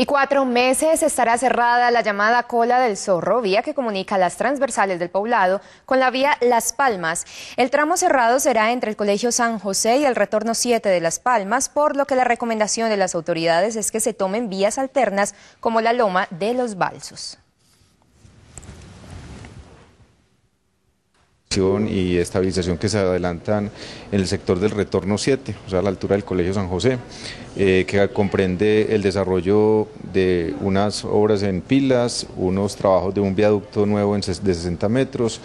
Y cuatro meses estará cerrada la llamada Cola del Zorro, vía que comunica las transversales del poblado con la vía Las Palmas. El tramo cerrado será entre el Colegio San José y el Retorno 7 de Las Palmas, por lo que la recomendación de las autoridades es que se tomen vías alternas como la Loma de los Balsos. y estabilización que se adelantan en el sector del retorno 7, o sea, a la altura del Colegio San José, eh, que comprende el desarrollo de unas obras en pilas, unos trabajos de un viaducto nuevo de 60 metros,